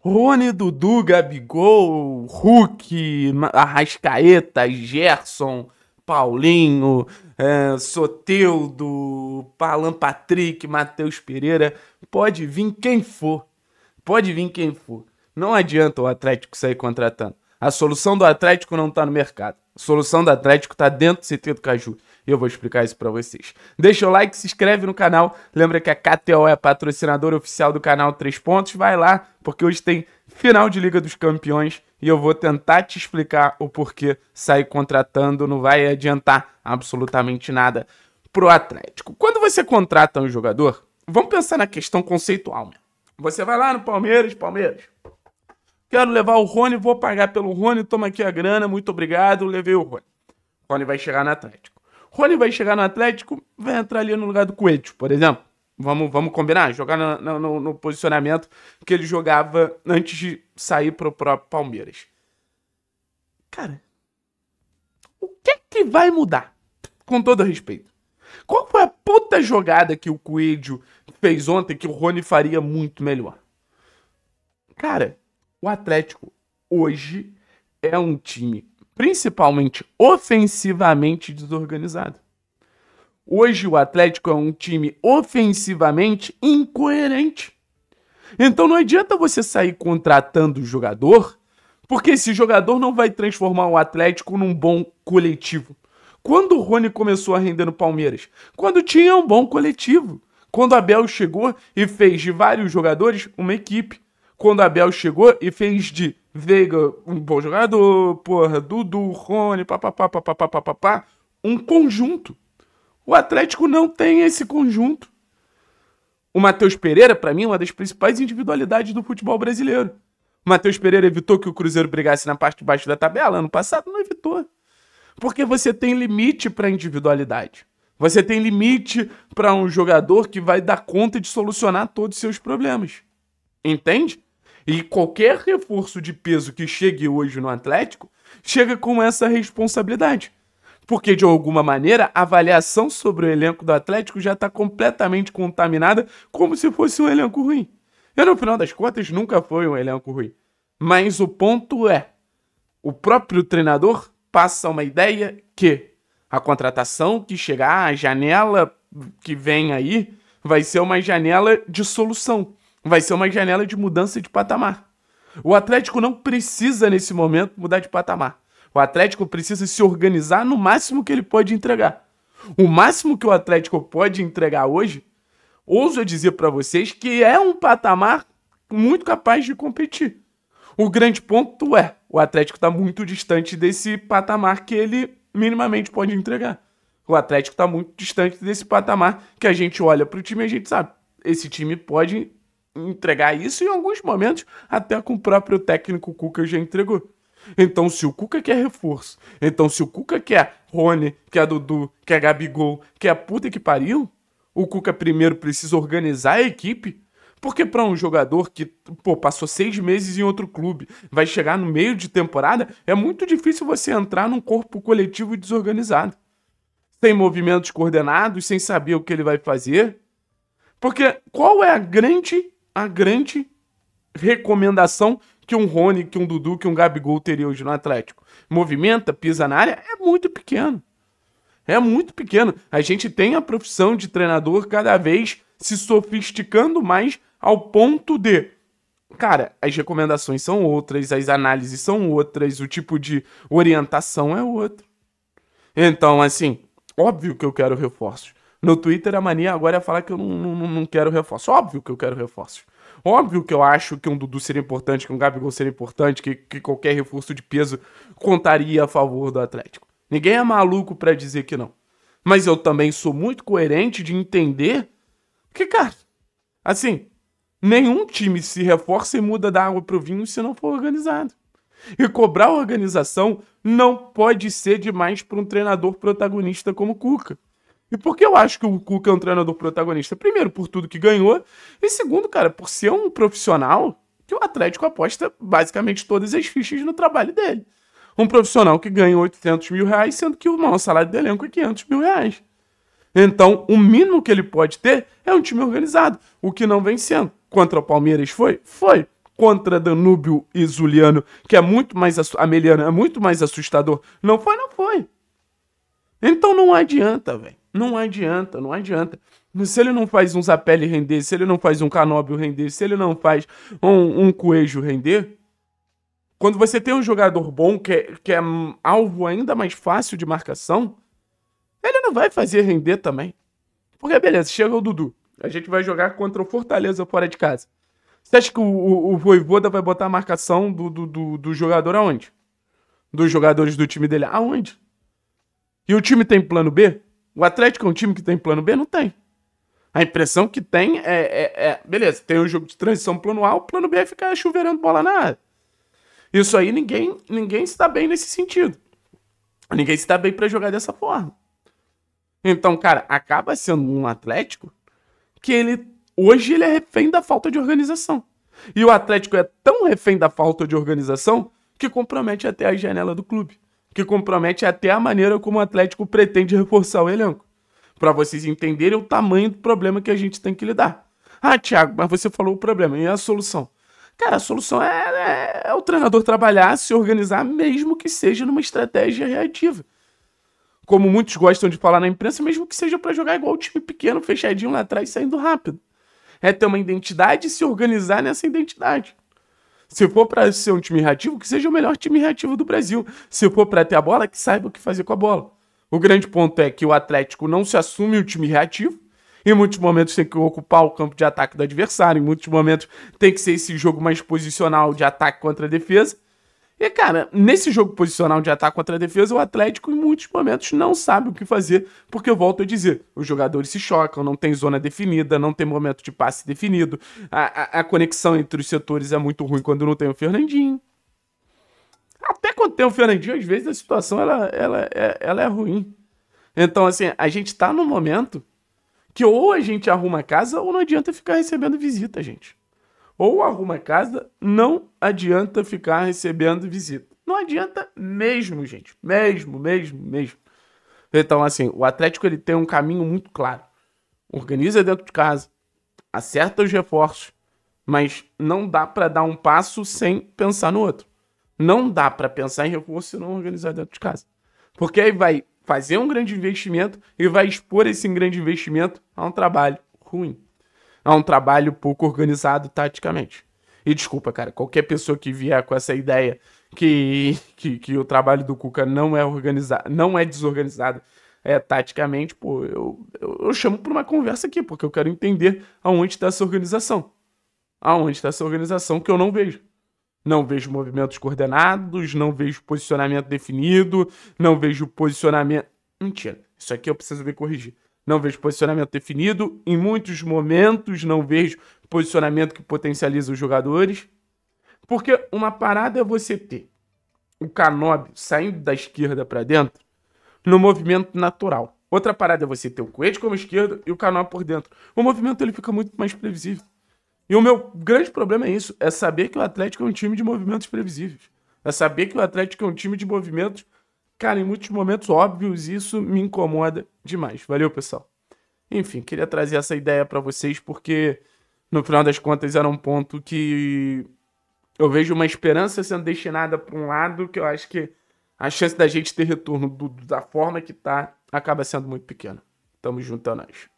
Rony, Dudu, Gabigol, Hulk, Arrascaeta, Gerson, Paulinho, é, Soteudo, Palan Patrick, Matheus Pereira. Pode vir quem for. Pode vir quem for. Não adianta o Atlético sair contratando. A solução do Atlético não tá no mercado. A solução do Atlético tá dentro do CT do Caju eu vou explicar isso para vocês. Deixa o like, se inscreve no canal. Lembra que a KTO é a patrocinadora oficial do canal 3 Pontos. Vai lá, porque hoje tem final de Liga dos Campeões e eu vou tentar te explicar o porquê sair contratando não vai adiantar absolutamente nada pro Atlético. Quando você contrata um jogador, vamos pensar na questão conceitual. Você vai lá no Palmeiras, Palmeiras, quero levar o Rony, vou pagar pelo Rony, toma aqui a grana, muito obrigado, levei o Rony. O Rony vai chegar no Atlético. Rony vai chegar no Atlético, vai entrar ali no lugar do Coelho, por exemplo. Vamos, vamos combinar, jogar no, no, no posicionamento que ele jogava antes de sair pro próprio Palmeiras. Cara, o que é que vai mudar? Com todo respeito. Qual foi a puta jogada que o Coelho fez ontem que o Rony faria muito melhor? Cara, o Atlético hoje é um time principalmente ofensivamente desorganizado. Hoje o Atlético é um time ofensivamente incoerente. Então não adianta você sair contratando o jogador, porque esse jogador não vai transformar o Atlético num bom coletivo. Quando o Rony começou a render no Palmeiras? Quando tinha um bom coletivo. Quando Abel chegou e fez de vários jogadores uma equipe. Quando Abel chegou e fez de Veiga, um bom jogador, porra, Dudu, Rony, papapá, papapá, papapá, um conjunto. O Atlético não tem esse conjunto. O Matheus Pereira, para mim, é uma das principais individualidades do futebol brasileiro. O Matheus Pereira evitou que o Cruzeiro brigasse na parte de baixo da tabela ano passado? Não evitou. Porque você tem limite para individualidade. Você tem limite para um jogador que vai dar conta de solucionar todos os seus problemas. Entende? E qualquer reforço de peso que chegue hoje no Atlético chega com essa responsabilidade. Porque, de alguma maneira, a avaliação sobre o elenco do Atlético já está completamente contaminada, como se fosse um elenco ruim. E no final das contas, nunca foi um elenco ruim. Mas o ponto é: o próprio treinador passa uma ideia que a contratação que chegar, a janela que vem aí, vai ser uma janela de solução. Vai ser uma janela de mudança de patamar. O Atlético não precisa, nesse momento, mudar de patamar. O Atlético precisa se organizar no máximo que ele pode entregar. O máximo que o Atlético pode entregar hoje, ouso dizer para vocês que é um patamar muito capaz de competir. O grande ponto é, o Atlético está muito distante desse patamar que ele minimamente pode entregar. O Atlético está muito distante desse patamar que a gente olha para o time e a gente sabe, esse time pode entregar isso em alguns momentos, até com o próprio técnico Cuca já entregou. Então, se o Cuca quer reforço, então se o Cuca quer Rony, quer Dudu, quer Gabigol, quer puta que pariu, o Cuca primeiro precisa organizar a equipe. Porque para um jogador que pô, passou seis meses em outro clube, vai chegar no meio de temporada, é muito difícil você entrar num corpo coletivo desorganizado. Sem movimentos coordenados, sem saber o que ele vai fazer. Porque qual é a grande a grande recomendação que um Rony, que um Dudu, que um Gabigol teria hoje no Atlético. Movimenta, pisa na área, é muito pequeno. É muito pequeno. A gente tem a profissão de treinador cada vez se sofisticando mais ao ponto de. Cara, as recomendações são outras, as análises são outras, o tipo de orientação é outro. Então, assim, óbvio que eu quero reforços. No Twitter, a mania agora é falar que eu não, não, não quero reforço. Óbvio que eu quero reforço. Óbvio que eu acho que um Dudu seria importante, que um Gabigol seria importante, que, que qualquer reforço de peso contaria a favor do Atlético. Ninguém é maluco para dizer que não. Mas eu também sou muito coerente de entender que, cara, assim, nenhum time se reforça e muda da água pro vinho se não for organizado. E cobrar organização não pode ser demais para um treinador protagonista como Cuca. E por que eu acho que o Cuca é um treinador protagonista? Primeiro, por tudo que ganhou. E segundo, cara, por ser um profissional que o Atlético aposta basicamente todas as fichas no trabalho dele. Um profissional que ganha 800 mil reais, sendo que o maior salário do elenco é 500 mil reais. Então, o mínimo que ele pode ter é um time organizado, o que não vem sendo. Contra o Palmeiras foi? Foi. Contra Danúbio e Zuliano, que é muito mais Ameliano, é muito mais assustador. Não foi, não foi. Então não adianta, velho. Não adianta, não adianta. Se ele não faz um Zapelli render, se ele não faz um Canóbio render, se ele não faz um, um Coelho render, quando você tem um jogador bom, que é, que é alvo ainda mais fácil de marcação, ele não vai fazer render também. Porque, beleza, chega o Dudu. A gente vai jogar contra o Fortaleza fora de casa. Você acha que o, o, o Voivoda vai botar a marcação do, do, do, do jogador aonde? Dos jogadores do time dele aonde? E o time tem plano B? O Atlético é um time que tem plano B? Não tem. A impressão que tem é, é, é, beleza, tem um jogo de transição plano A, o plano B é ficar chuveirando bola na área. Isso aí ninguém, ninguém se dá bem nesse sentido. Ninguém se dá bem para jogar dessa forma. Então, cara, acaba sendo um Atlético que ele hoje ele é refém da falta de organização. E o Atlético é tão refém da falta de organização que compromete até a janela do clube que compromete até a maneira como o Atlético pretende reforçar o elenco. Para vocês entenderem o tamanho do problema que a gente tem que lidar. Ah, Thiago, mas você falou o problema e a solução. Cara, a solução é, é, é o treinador trabalhar, se organizar, mesmo que seja numa estratégia reativa. Como muitos gostam de falar na imprensa, mesmo que seja para jogar igual o time pequeno, fechadinho lá atrás, saindo rápido. É ter uma identidade e se organizar nessa identidade. Se for para ser um time reativo, que seja o melhor time reativo do Brasil. Se for para ter a bola, que saiba o que fazer com a bola. O grande ponto é que o Atlético não se assume um time reativo. Em muitos momentos tem que ocupar o campo de ataque do adversário, em muitos momentos tem que ser esse jogo mais posicional de ataque contra a defesa. E, cara, nesse jogo posicional de ataque contra a defesa, o Atlético em muitos momentos não sabe o que fazer, porque eu volto a dizer, os jogadores se chocam, não tem zona definida, não tem momento de passe definido, a, a, a conexão entre os setores é muito ruim quando não tem o Fernandinho. Até quando tem o Fernandinho, às vezes a situação ela, ela, é, ela é ruim. Então, assim, a gente tá num momento que ou a gente arruma a casa ou não adianta ficar recebendo visita, gente ou arruma casa, não adianta ficar recebendo visita. Não adianta mesmo, gente. Mesmo, mesmo, mesmo. Então, assim, o Atlético ele tem um caminho muito claro. Organiza dentro de casa, acerta os reforços, mas não dá para dar um passo sem pensar no outro. Não dá para pensar em reforço se não organizar dentro de casa. Porque aí vai fazer um grande investimento e vai expor esse grande investimento a um trabalho ruim a é um trabalho pouco organizado taticamente. E desculpa, cara, qualquer pessoa que vier com essa ideia que, que, que o trabalho do Cuca não é organizado, não é desorganizado é, taticamente, pô, eu, eu, eu chamo para uma conversa aqui, porque eu quero entender aonde está essa organização. Aonde está essa organização que eu não vejo. Não vejo movimentos coordenados, não vejo posicionamento definido, não vejo posicionamento. Mentira, isso aqui eu preciso ver corrigir não vejo posicionamento definido. Em muitos momentos, não vejo posicionamento que potencializa os jogadores. Porque uma parada é você ter o Canobi saindo da esquerda para dentro no movimento natural. Outra parada é você ter o Coelho como esquerda e o Canobi por dentro. O movimento ele fica muito mais previsível. E o meu grande problema é isso, é saber que o Atlético é um time de movimentos previsíveis. É saber que o Atlético é um time de movimentos Cara, em muitos momentos óbvios, isso me incomoda demais. Valeu, pessoal. Enfim, queria trazer essa ideia para vocês porque, no final das contas, era um ponto que eu vejo uma esperança sendo destinada para um lado que eu acho que a chance da gente ter retorno do, da forma que tá acaba sendo muito pequena. Tamo junto a é nós.